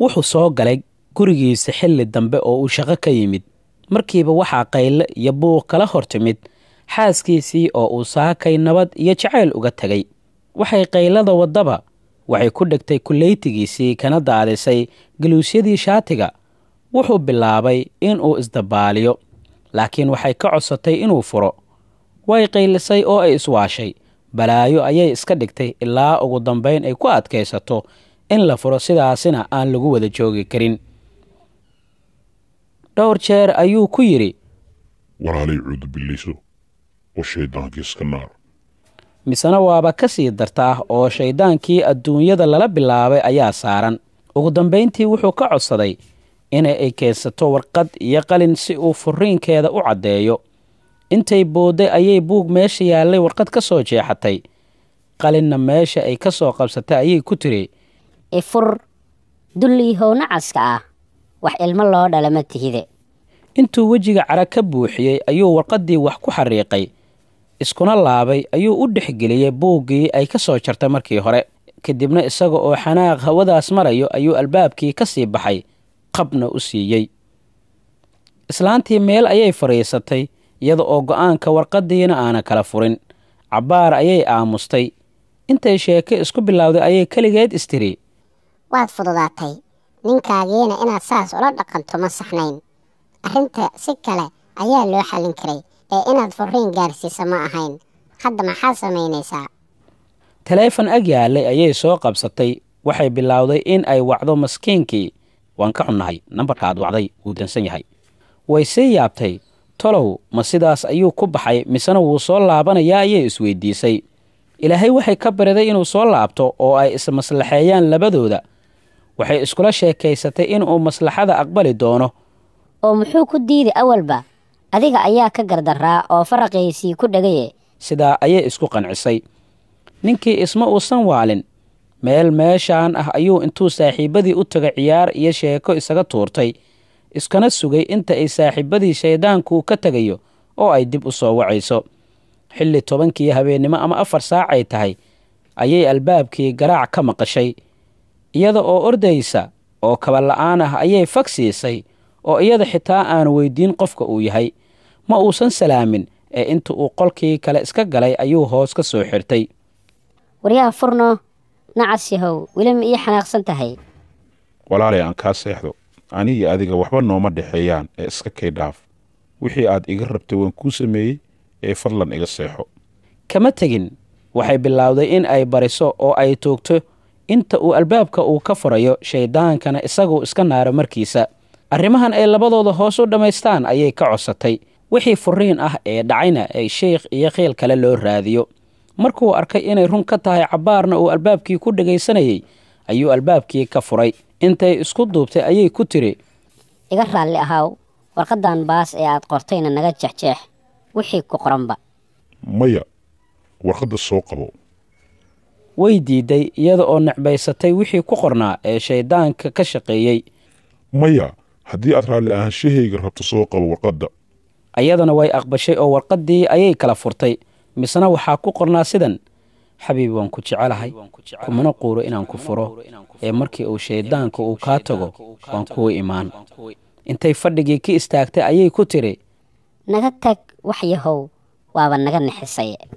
wuxuu soo galay gurigiisa xilli dambe oo uu shaqo ka yimid markiiba waxaa qayle iyo buuq kala hortimid xaaskiisii oo uu saakay nabad iyo jacayl uga tegay waxay qaylada waddaba waxay ku dhegtay kulleytigiisii kana daadisay galuusyadii shaatiga wuxuu bilaabay inuu isdabaaliyo laakiin waxay ka codsatay inuu furo way qaylisay oo ay iswaashay balaayo ayay iska dhigtay ilaa ugu dambayn ay ku adkaysato in la furo sidaasina aan lagu wada joogi karin dhowr jeer ayuu ku yidhi walaalay cudbilliso oo shayddaankiiska naar misena waaba ka sii dartaa ah oo shayddaankii adduunyada lala bilaabay ayaa saaran ugu dambayntii wuxuu ka codsaday ina ay keensato warqad iyo qalin si uu furriinkeeda u caddeeyo intay boodday ayay buug meesha yaallay warqad ka soo jeexatay qalinna meesha ay ka soo qabsatay ayay ku tiri ifur dullii hownacaska ah wax ilmo loo dhalama tihide intuu wejiga cara ka buuxiyey ayuu warqaddii wax ku xariiqay iskuna laabay ayuu u dhexgeliyey buuggii ay ka soo jartay markii hore kadibna isaga oo xanaaq hawadaas marayo ayuu albaabkii ka sii baxay qabna u siiyey islaantii meel ayay fadhiisatay iyada oo go'aanka warqaddiina aana kala furin cabbaar ayay aamustay intay sheeke isku bilowday ayay keligeed istiri waad fududaatay ninkaagiina inaad saas ula dhaqanto ma saxnayn arrinta si kale ayaa loo xallin karay ee inaad furriin gaarsiisa ma ahayn hadda maxaad samaynaysaa taleefon ag yaalay ayay soo qabsatay waxay bilowday in ay wacdo maskiinkii waan ka xunnahay nambarka aad wacday wuu dansan yahay way sii yaabtay tolow ma sidaas ayuu ku baxay misena wuu soo laabanayaa ayay isweydiisay ilaahay waxay ka bariday inuu soo laabto oo ay ismaslaxeeyaan labadooda waxay iskula sheekaysatay in uu maslaxada aqbali doono oo muxuu ku diidi awalba adiga ayaa ka gardaraa oo faraqaysii ku dhagaye sidaa ayay isku qancisay ninkii isma uusan waalin meel meeshaan ah ayuu intuu saaxiibbadii u tagay ciyaar iyo sheeko isaga tuurtay iskana sugay inta ay saaxiibadii shayddaanku ka tegayo oo ay dib u soo wacayso xilli tobankii habeennimo ama afar saacay tahay ayay albaabkii garaac ka maqashay iyada oo ordaysa oo kaba la'aan ah ayay fag siisay oo iyada xitaa aan weydiin qofka uu yahay ma uusan salaamin ee inta uu qolkii kale iska galay ayuu hoos ka soo xirtay waryaha furno nacas yahow weli ma ii xanaaqsan tahay walaalay aan kaa seexdo ani iyo adiga waxba nooma dhexeeyaan ee iska kay dhaaf wixii aad iga rabtay waan kuu sameeyey ee fadlan iga seexo kama tegin waxay bilaawday in ay bariso oo ay toogto inta uu albaabka uu ka furayo shayddaankana isaguu iska naaro markiisa arrimahan ay labadooda hoos u dhammaystaan ayay ka codsatay wixii furiin ah ee dhacayna ay sheikh iyo kheel kale loo raadiyo markuu arkay inay run ka tahay cabbaarna uu albaabkii ku dhegaysanayey ayuu albaabkii ka furay intay isku duubtay ayay ku tiri iga raalli ahaaw warqaddan baas ee aad qortayna naga jexjeex wixii ku qoranba maya warqadda soo qabo way diiday iyada oo necbaysatay wixii ku qornaa ee shayddaanka ka shaqeeyey maya haddii aad raalli ahaanshahayga rabto soo qal warqadda ayadana way aqbashay oo warqaddii ayay kala furtay misena waxaa ku qornaa sidan xabiib waan ku jecelahay kumana quuro inaan ku furo ee markii uu shayddaanka uu kaa tago waan kuu imaan intay fadhigii ka istaagtay ayay ku tidhi naga tag wax yahow waaba naga nixisay